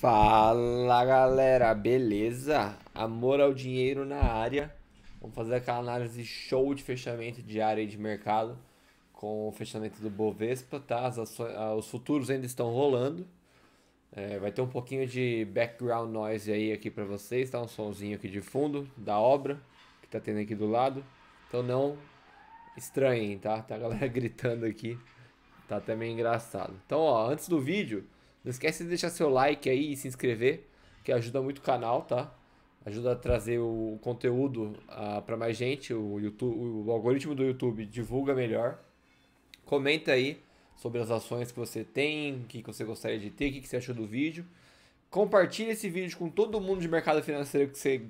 Fala galera, beleza? Amor ao dinheiro na área. Vamos fazer aquela análise show de fechamento de área de mercado com o fechamento do Bovespa, tá? As ações, ah, os futuros ainda estão rolando. É, vai ter um pouquinho de background noise aí aqui para vocês, tá? Um somzinho aqui de fundo da obra que tá tendo aqui do lado. Então não estranhem, tá? Tá a galera gritando aqui. Tá até meio engraçado. Então, ó, antes do vídeo, não esquece de deixar seu like aí e se inscrever, que ajuda muito o canal, tá? Ajuda a trazer o conteúdo uh, ah, para mais gente, o, YouTube, o algoritmo do YouTube divulga melhor. Comenta aí sobre as ações que você tem, o que você gostaria de ter, o que você achou do vídeo. Compartilhe esse vídeo com todo mundo de mercado financeiro que você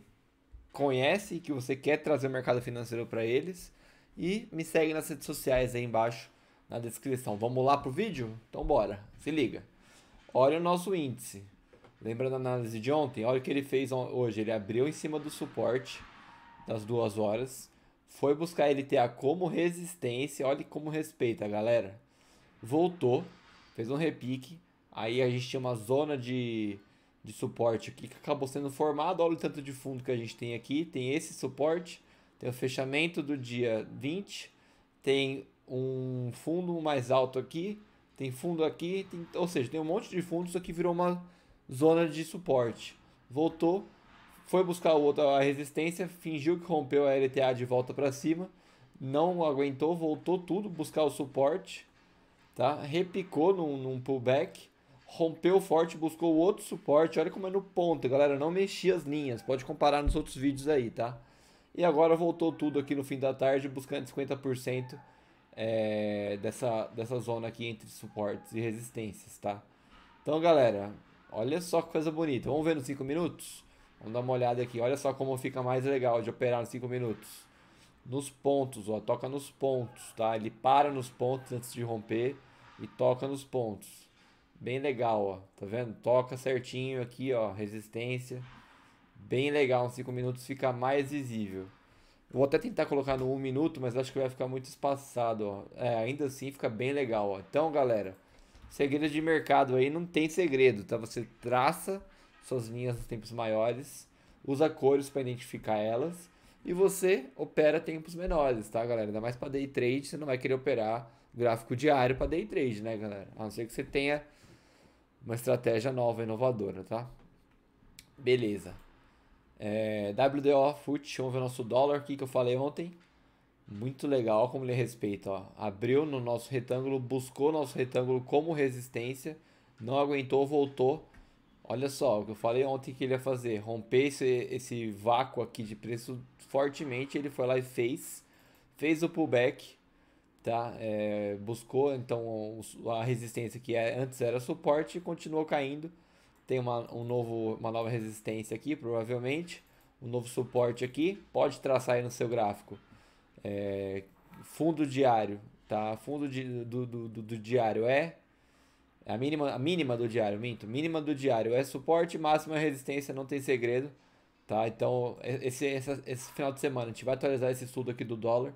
conhece e que você quer trazer o mercado financeiro para eles. E me segue nas redes sociais aí embaixo na descrição. Vamos lá pro vídeo? Então bora, se liga. Olha o nosso índice. Lembra da análise de ontem? Olha o que ele fez hoje. Ele abriu em cima do suporte das duas horas. Foi buscar LTA como resistência. Olha como respeita, galera. Voltou. Fez um repique. Aí a gente tinha uma zona de, de suporte aqui que acabou sendo formada. Olha o tanto de fundo que a gente tem aqui. Tem esse suporte. Tem o fechamento do dia 20. Tem um fundo mais alto aqui tem fundo aqui, tem, ou seja, tem um monte de fundos. Isso aqui virou uma zona de suporte. Voltou, foi buscar outra a resistência, fingiu que rompeu a LTA de volta para cima, não aguentou, voltou tudo buscar o suporte, tá? Repicou num, num pullback, rompeu forte, buscou outro suporte. Olha como é no ponto, galera, não mexi as linhas. Pode comparar nos outros vídeos aí, tá? E agora voltou tudo aqui no fim da tarde, buscando 50% é, dessa, dessa zona aqui entre suportes e resistências, tá? Então, galera, olha só que coisa bonita. Vamos ver nos 5 minutos? Vamos dar uma olhada aqui. Olha só como fica mais legal de operar nos 5 minutos. Nos pontos, ó. Toca nos pontos, tá? Ele para nos pontos antes de romper e toca nos pontos. Bem legal, ó. Tá vendo? Toca certinho aqui, ó. Resistência. Bem legal. Nos 5 minutos fica mais visível. Vou até tentar colocar no 1 um minuto, mas acho que vai ficar muito espaçado. Ó. É, ainda assim fica bem legal. Ó. Então, galera, segredo de mercado aí não tem segredo, tá? Você traça suas linhas nos tempos maiores, usa cores para identificar elas e você opera tempos menores, tá, galera? Ainda mais para day trade, você não vai querer operar gráfico diário para day trade, né, galera? A não ser que você tenha uma estratégia nova, inovadora, tá? Beleza. É, WDO FUT, vamos ver o nosso dólar aqui que eu falei ontem. Muito legal como ele respeita. Ó. Abriu no nosso retângulo, buscou nosso retângulo como resistência, não aguentou, voltou. Olha só, o que eu falei ontem que ele ia fazer, romper esse, esse vácuo aqui de preço fortemente, ele foi lá e fez, fez o pullback, tá? É, buscou então a resistência que é, antes era suporte e continuou caindo tem uma, um novo, uma nova resistência aqui, provavelmente, um novo suporte aqui, pode traçar aí no seu gráfico. É, fundo diário, tá? Fundo de, do, do, do, do, diário é a mínima, a mínima do diário, minto, mínima do diário é suporte, máxima resistência, não tem segredo, tá? Então esse, esse, esse final de semana a gente vai atualizar esse estudo aqui do dólar,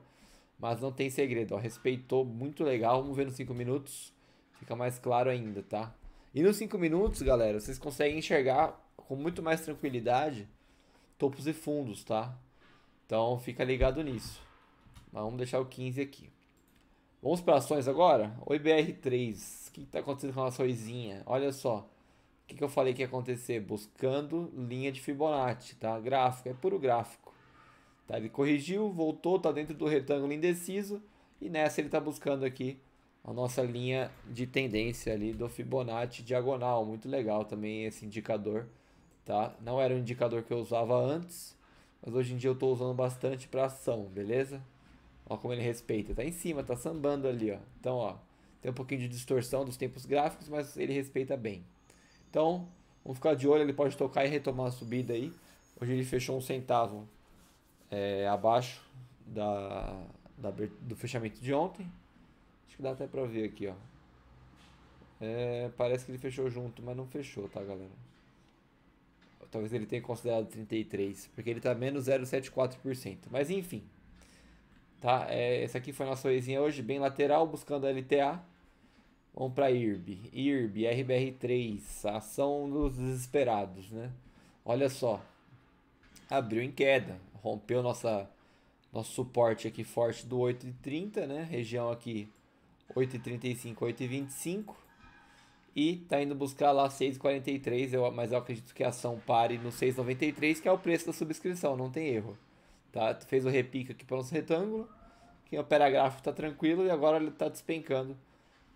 mas não tem segredo, ó, respeitou, muito legal, vamos ver nos 5 minutos, fica mais claro ainda, tá? E nos 5 minutos, galera, vocês conseguem enxergar com muito mais tranquilidade topos e fundos, tá? Então fica ligado nisso. Mas vamos deixar o 15 aqui. Vamos para ações agora? Oi BR3. O que está acontecendo com a açõezinha? Olha só. O que, que eu falei que ia acontecer? Buscando linha de Fibonacci, tá? Gráfico, é puro gráfico. Tá? Ele corrigiu, voltou, tá dentro do retângulo indeciso. E nessa ele está buscando aqui a nossa linha de tendência ali do Fibonacci diagonal, muito legal também esse indicador, tá? Não era um indicador que eu usava antes, mas hoje em dia eu estou usando bastante para ação, beleza? olha como ele respeita, tá em cima, tá sambando ali, ó. Então, ó, tem um pouquinho de distorção dos tempos gráficos, mas ele respeita bem. Então, vamos ficar de olho, ele pode tocar e retomar a subida aí. Hoje ele fechou um centavo é, abaixo da, da, do fechamento de ontem. Acho que dá até pra ver aqui, ó. É, parece que ele fechou junto, mas não fechou, tá, galera? Talvez ele tenha considerado 33, porque ele tá menos 0,74%. Mas enfim. Tá? É, essa aqui foi a nossa coisinha hoje, bem lateral, buscando a LTA. Vamos para IRB. IRB, RBR3, a ação dos desesperados, né? Olha só. Abriu em queda, rompeu nossa nosso suporte aqui forte do 8,30, né? Região aqui 8,35, 8,25. E tá indo buscar lá 6,43, eu, mas eu acredito que a ação pare no 6,93, que é o preço da subscrição, não tem erro. Tá? Fez o repique aqui para o nosso retângulo. Quem opera gráfico está tranquilo e agora ele está despencando.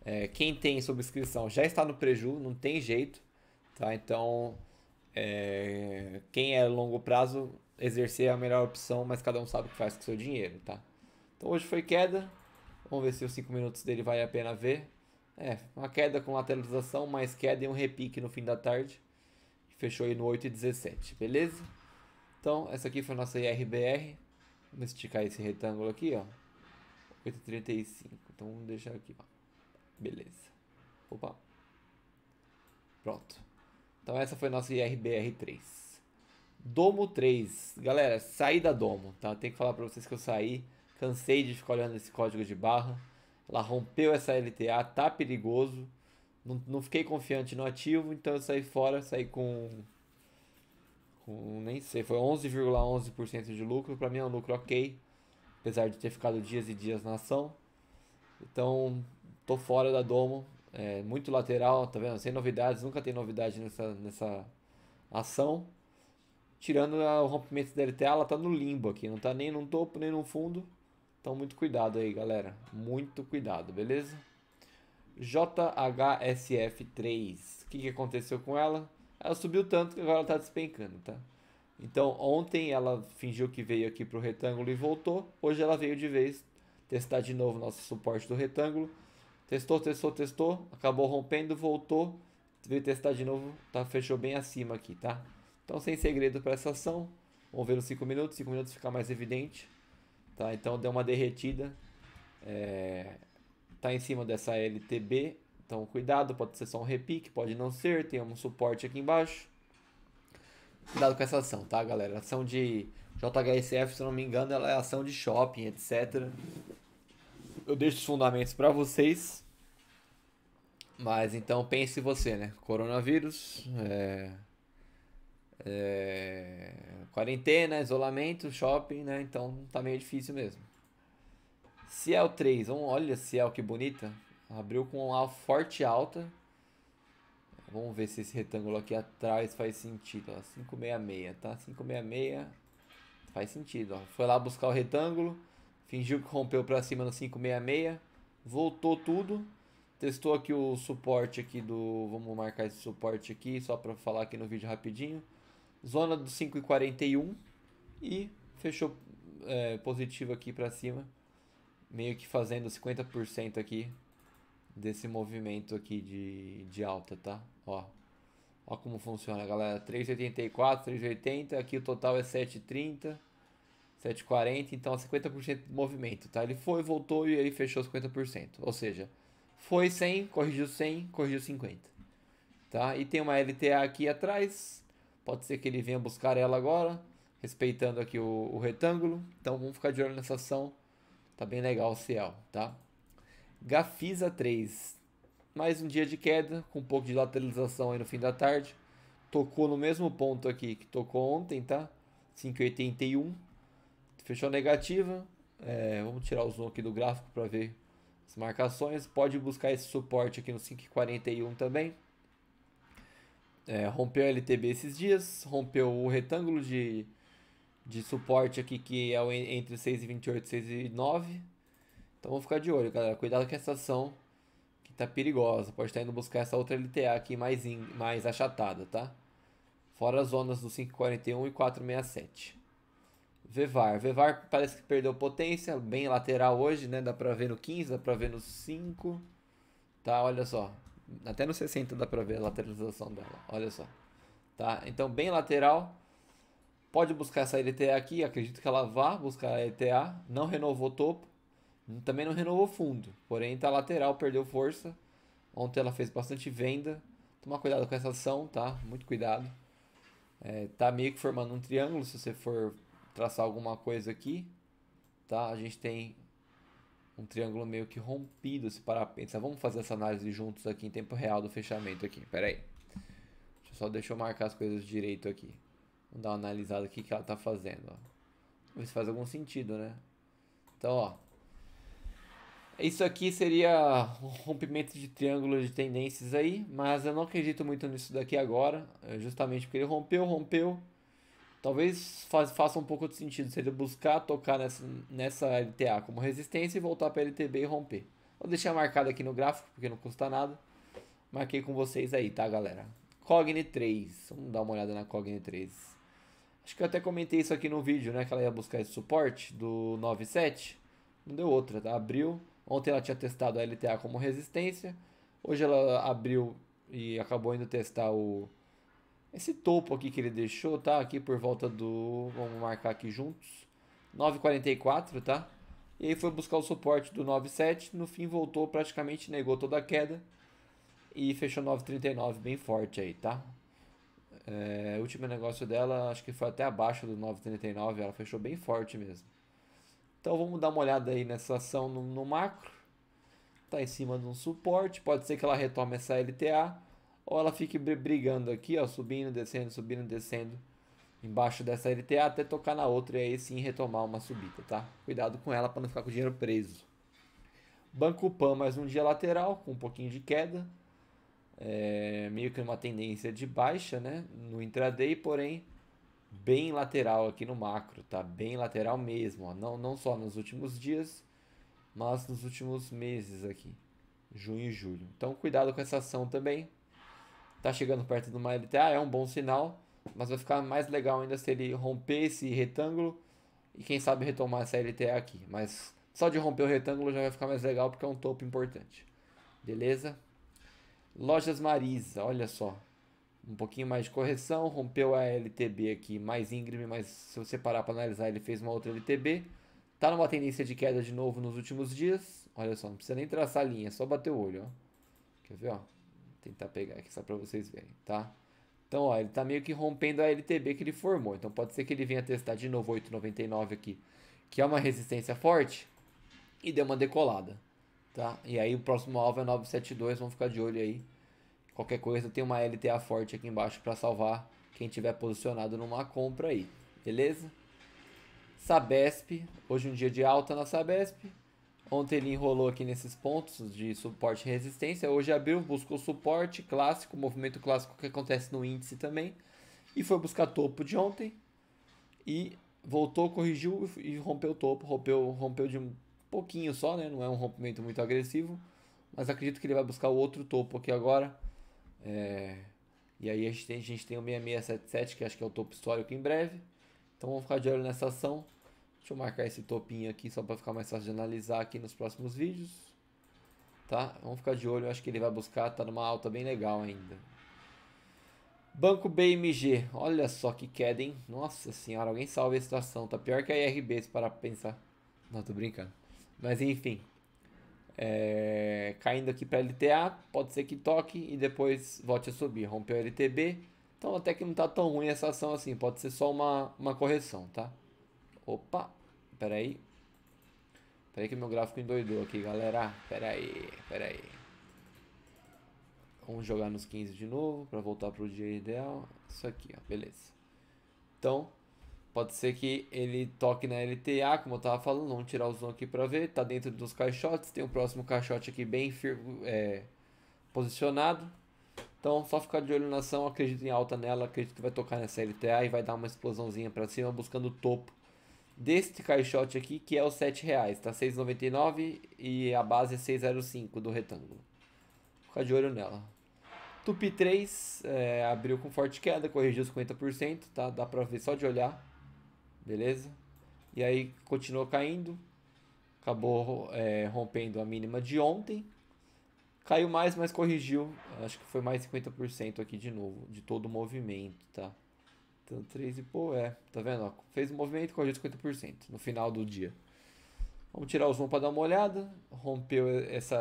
É, quem tem subscrição já está no preju, não tem jeito. Tá? Então, é, quem é longo prazo, exercer é a melhor opção, mas cada um sabe o que faz com o seu dinheiro. Tá? Então hoje foi queda, Vamos ver se os 5 minutos dele vale a pena ver. É, uma queda com lateralização, mais queda e um repique no fim da tarde. Fechou aí no 8 e 17, beleza? Então, essa aqui foi a nossa IRBR. Vamos esticar esse retângulo aqui, ó. 8,35. Então, vamos deixar aqui, ó. Beleza. Opa. Pronto. Então, essa foi a nossa IRBR3. Domo 3. Galera, saí da Domo, tá? Tem que falar pra vocês que eu saí. Cansei de ficar olhando esse código de barra. Ela rompeu essa LTA, tá perigoso. Não, não fiquei confiante no ativo, então eu saí fora, saí com. com nem sei, foi 11,11% ,11 de lucro. Para mim é um lucro ok, apesar de ter ficado dias e dias na ação. Então, tô fora da Domo. É, muito lateral, tá vendo? Sem novidades, nunca tem novidade nessa, nessa ação. Tirando ah, o rompimento da LTA, ela tá no limbo aqui, não tá nem no topo nem no fundo então, muito cuidado aí, galera. Muito cuidado, beleza? JHSF3. O que, que aconteceu com ela? Ela subiu tanto que agora ela está despencando, tá? Então, ontem ela fingiu que veio aqui para o retângulo e voltou. Hoje ela veio de vez testar de novo nosso suporte do retângulo. Testou, testou, testou. Acabou rompendo, voltou. Veio testar de novo, tá? fechou bem acima aqui, tá? Então, sem segredo para essa ação. Vamos ver nos 5 minutos. 5 minutos fica mais evidente. Tá? Então deu uma derretida. É, tá em cima dessa LTB. Então cuidado, pode ser só um repique, pode não ser. Tem um suporte aqui embaixo. Cuidado com essa ação, tá, galera? Ação de JHSF, se eu não me engano, ela é ação de shopping, etc. Eu deixo os fundamentos para vocês. Mas então pense você, né? Coronavírus, é... É, quarentena, isolamento, shopping, né? Então tá meio difícil mesmo. Ciel 3, vamos, olha Ciel que bonita. Abriu com uma forte alta. Vamos ver se esse retângulo aqui atrás faz sentido. Ó, 566, tá? 566 faz sentido. Ó. Foi lá buscar o retângulo, fingiu que rompeu para cima no 566, voltou tudo. Testou aqui o suporte aqui do... Vamos marcar esse suporte aqui só para falar aqui no vídeo rapidinho zona do 5,41 e fechou é, positivo aqui para cima, meio que fazendo 50% aqui desse movimento aqui de, de alta, tá? Ó, ó como funciona, galera. 3,84, 3,80, aqui o total é 7,30. 7,40, então 50% é do movimento, tá? Ele foi, voltou e aí fechou 50%. Ou seja, foi 100, corrigiu 100, corrigiu 50. Tá? E tem uma LTA aqui atrás, Pode ser que ele venha buscar ela agora, respeitando aqui o, o retângulo. Então vamos ficar de olho nessa ação. Tá bem legal o Ciel, tá? Gafisa 3. Mais um dia de queda, com um pouco de lateralização aí no fim da tarde. Tocou no mesmo ponto aqui que tocou ontem, tá? 5,81. Fechou negativa. É, vamos tirar o zoom aqui do gráfico para ver as marcações. Pode buscar esse suporte aqui no 5,41 também. É, rompeu a LTB esses dias, rompeu o retângulo de, de suporte aqui que é entre 6,28 e 6,9. Então vou ficar de olho, galera. Cuidado com essa ação que tá perigosa. Pode estar indo buscar essa outra LTA aqui mais, in, mais achatada, tá? Fora as zonas do 5,41 e 4,67. Vevar. Vevar parece que perdeu potência, bem lateral hoje, né? Dá pra ver no 15, dá pra ver no 5. Tá, olha só. Até no 60 dá pra ver a lateralização dela. Olha só. Tá? Então, bem lateral. Pode buscar essa LTA aqui. Acredito que ela vá buscar a LTA. Não renovou topo. Também não renovou fundo. Porém, tá lateral, perdeu força. Ontem ela fez bastante venda. Tomar cuidado com essa ação, tá? Muito cuidado. É, tá meio que formando um triângulo. Se você for traçar alguma coisa aqui, tá? A gente tem um triângulo meio que rompido, esse parapente. Vamos fazer essa análise juntos aqui em tempo real do fechamento aqui, pera aí. Deixa eu só deixa eu marcar as coisas direito aqui. Vamos dar uma analisada aqui que ela tá fazendo, Vamos ver se faz algum sentido, né? Então, ó. Isso aqui seria um rompimento de triângulo de tendências aí, mas eu não acredito muito nisso daqui agora, justamente porque ele rompeu, rompeu, Talvez faça um pouco de sentido se ele buscar tocar nessa, nessa LTA como resistência e voltar para LTB e romper. Vou deixar marcado aqui no gráfico, porque não custa nada. Marquei com vocês aí, tá, galera? Cogni 3. Vamos dar uma olhada na Cogni 3. Acho que eu até comentei isso aqui no vídeo, né? Que ela ia buscar esse suporte do 97. Não deu outra, tá? Abriu. Ontem ela tinha testado a LTA como resistência. Hoje ela abriu e acabou indo testar o esse topo aqui que ele deixou, tá? Aqui por volta do... Vamos marcar aqui juntos. 9,44, tá? E aí foi buscar o suporte do 9,7. No fim voltou, praticamente negou toda a queda. E fechou 9,39, bem forte aí, tá? É, o último negócio dela, acho que foi até abaixo do 9,39. Ela fechou bem forte mesmo. Então vamos dar uma olhada aí nessa ação no, no macro. tá em cima de um suporte. Pode ser que ela retome essa LTA ou ela fique brigando aqui, ó, subindo, descendo, subindo, descendo, embaixo dessa LTA até tocar na outra e aí sim retomar uma subida, tá? Cuidado com ela para não ficar com o dinheiro preso. Banco Pan mais um dia lateral, com um pouquinho de queda, é, meio que uma tendência de baixa, né, no intraday, porém bem lateral aqui no macro, tá? Bem lateral mesmo, ó. Não, não só nos últimos dias, mas nos últimos meses aqui, junho e julho. Então cuidado com essa ação também tá chegando perto de uma LTA, é um bom sinal, mas vai ficar mais legal ainda se ele romper esse retângulo e quem sabe retomar essa LTA aqui. Mas só de romper o retângulo já vai ficar mais legal porque é um topo importante. Beleza? Lojas Marisa, olha só. Um pouquinho mais de correção, rompeu a LTB aqui mais íngreme, mas se você parar para analisar, ele fez uma outra LTB. Tá numa tendência de queda de novo nos últimos dias. Olha só, não precisa nem traçar a linha, é só bater o olho, ó. Quer ver, ó? tentar pegar aqui só para vocês verem, tá? Então, ó, ele está meio que rompendo a LTB que ele formou. Então, pode ser que ele venha testar de novo 8,99 aqui, que é uma resistência forte, e dê uma decolada, tá? E aí, o próximo alvo é 972, vamos ficar de olho aí. Qualquer coisa, tem uma LTA forte aqui embaixo para salvar quem tiver posicionado numa compra aí, beleza? Sabesp, hoje um dia de alta na Sabesp, Ontem ele enrolou aqui nesses pontos de suporte e resistência. Hoje abriu, buscou suporte clássico, movimento clássico que acontece no índice também. E foi buscar topo de ontem. E voltou, corrigiu e rompeu o topo. Rompeu, rompeu de um pouquinho só, né? Não é um rompimento muito agressivo. Mas acredito que ele vai buscar o outro topo aqui agora. É... E aí a gente, tem, a gente tem o 6677, que acho que é o topo histórico em breve. Então vamos ficar de olho nessa ação. Deixa eu marcar esse topinho aqui só para ficar mais fácil de analisar aqui nos próximos vídeos. Tá? Vamos ficar de olho, acho que ele vai buscar, tá numa alta bem legal ainda. Banco BMG, olha só que queda, hein? Nossa senhora, alguém salve a situação, tá pior que a IRB se parar pra pensar. Não, tô brincando. Mas enfim, é... caindo aqui pra LTA, pode ser que toque e depois volte a subir. Rompeu a LTB, então até que não tá tão ruim essa ação assim, pode ser só uma, uma correção, tá? Opa, peraí. Peraí que meu gráfico endoidou aqui, galera. Peraí, peraí. Vamos jogar nos 15 de novo para voltar para o dia ideal. Isso aqui, ó, beleza. Então, pode ser que ele toque na LTA, como eu estava falando. Vamos tirar o zoom aqui para ver. Tá dentro dos caixotes. Tem o próximo caixote aqui bem é, posicionado. Então, só ficar de olho na ação. Acredito em alta nela. Acredito que vai tocar nessa LTA e vai dar uma explosãozinha para cima, buscando o topo deste caixote aqui, que é os R$7,00, reais, tá? R$6,99 e a base é 6,05 do retângulo. Fica de olho nela. Tupi 3 é, abriu com forte queda, corrigiu os 50%, tá? Dá pra ver só de olhar, beleza? E aí continuou caindo, acabou é, rompendo a mínima de ontem. Caiu mais, mas corrigiu. Acho que foi mais 50% aqui de novo, de todo o movimento, tá? Então 3 e pô, é. Tá vendo? Ó, fez o um movimento, gente 50% no final do dia. Vamos tirar o zoom para dar uma olhada. Rompeu essa,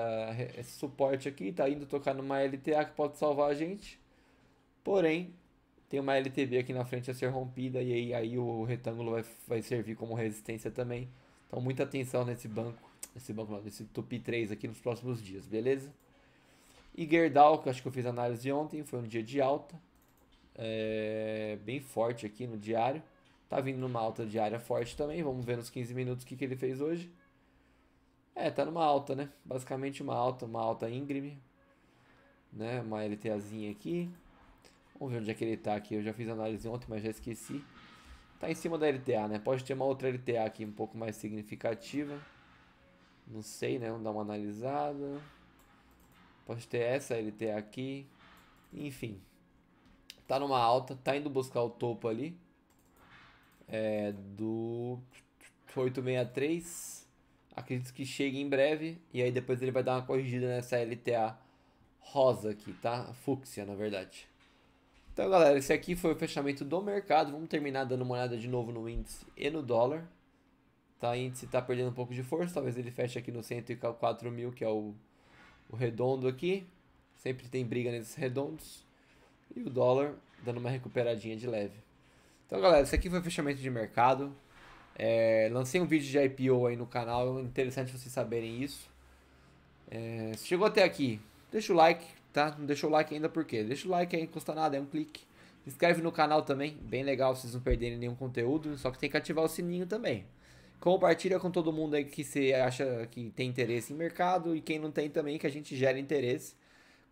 esse suporte aqui, tá indo tocar numa LTA que pode salvar a gente. Porém, tem uma LTB aqui na frente a ser rompida e aí, aí o retângulo vai, vai servir como resistência também. Então muita atenção nesse banco, nesse banco lá, nesse Tupi 3 aqui nos próximos dias, beleza? E Gerdau, que eu acho que eu fiz análise ontem, foi um dia de alta é, bem forte aqui no diário. Tá vindo numa alta diária forte também. Vamos ver nos 15 minutos o que, que ele fez hoje. É, tá numa alta, né? Basicamente uma alta, uma alta íngreme. Né? Uma LTAzinha aqui. Vamos ver onde é que ele tá aqui. Eu já fiz análise ontem, mas já esqueci. Tá em cima da LTA, né? Pode ter uma outra LTA aqui um pouco mais significativa. Não sei, né? Vamos dar uma analisada. Pode ter essa LTA aqui. Enfim, Tá numa alta, tá indo buscar o topo ali. É do 863. Acredito que chegue em breve. E aí depois ele vai dar uma corrigida nessa LTA rosa aqui, tá? Fúcsia, na verdade. Então, galera, esse aqui foi o fechamento do mercado. Vamos terminar dando uma olhada de novo no índice e no dólar. Tá, o índice tá perdendo um pouco de força. Talvez ele feche aqui no 104 mil, que é o, o redondo aqui. Sempre tem briga nesses redondos. E o dólar dando uma recuperadinha de leve. Então, galera, esse aqui foi o fechamento de mercado. É, lancei um vídeo de IPO aí no canal, é interessante vocês saberem isso. É, se chegou até aqui, deixa o like, tá? Não deixou o like ainda por quê? Deixa o like aí, não custa nada, é um clique. Se inscreve no canal também, bem legal, vocês não perderem nenhum conteúdo, só que tem que ativar o sininho também. Compartilha com todo mundo aí que você acha que tem interesse em mercado e quem não tem também, que a gente gera interesse.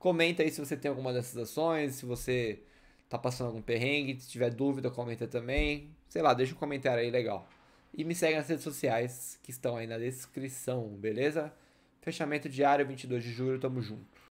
Comenta aí se você tem alguma dessas ações, se você tá passando algum perrengue, se tiver dúvida, comenta também. Sei lá, deixa um comentário aí legal. E me segue nas redes sociais que estão aí na descrição, beleza? Fechamento diário 22 de julho, tamo junto.